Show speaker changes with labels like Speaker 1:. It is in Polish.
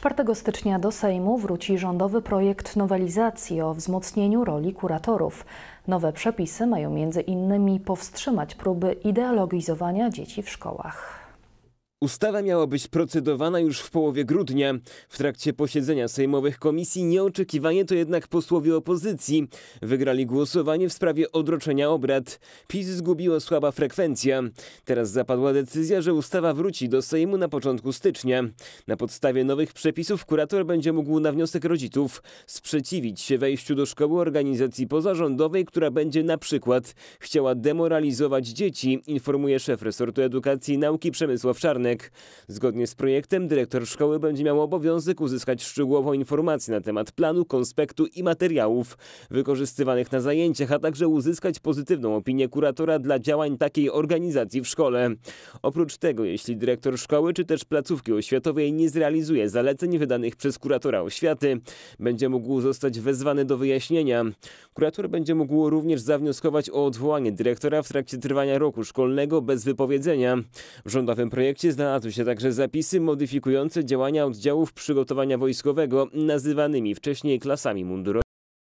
Speaker 1: 4 stycznia do Sejmu wróci rządowy projekt nowelizacji o wzmocnieniu roli kuratorów. Nowe przepisy mają między innymi powstrzymać próby ideologizowania dzieci w szkołach.
Speaker 2: Ustawa miała być procedowana już w połowie grudnia. W trakcie posiedzenia sejmowych komisji nieoczekiwanie to jednak posłowie opozycji wygrali głosowanie w sprawie odroczenia obrad. PiS zgubiła słaba frekwencja. Teraz zapadła decyzja, że ustawa wróci do Sejmu na początku stycznia. Na podstawie nowych przepisów kurator będzie mógł na wniosek rodziców sprzeciwić się wejściu do szkoły organizacji pozarządowej, która będzie na przykład chciała demoralizować dzieci, informuje szef resortu edukacji i nauki Przemysław Czarny. Zgodnie z projektem dyrektor szkoły będzie miał obowiązek uzyskać szczegółową informacje na temat planu, konspektu i materiałów wykorzystywanych na zajęciach, a także uzyskać pozytywną opinię kuratora dla działań takiej organizacji w szkole. Oprócz tego, jeśli dyrektor szkoły czy też placówki oświatowej nie zrealizuje zaleceń wydanych przez kuratora oświaty, będzie mógł zostać wezwany do wyjaśnienia. Kurator będzie mógł również zawnioskować o odwołanie dyrektora w trakcie trwania roku szkolnego bez wypowiedzenia. W rządowym projekcie Znalazły się także zapisy modyfikujące działania oddziałów przygotowania wojskowego, nazywanymi wcześniej klasami mundurowymi.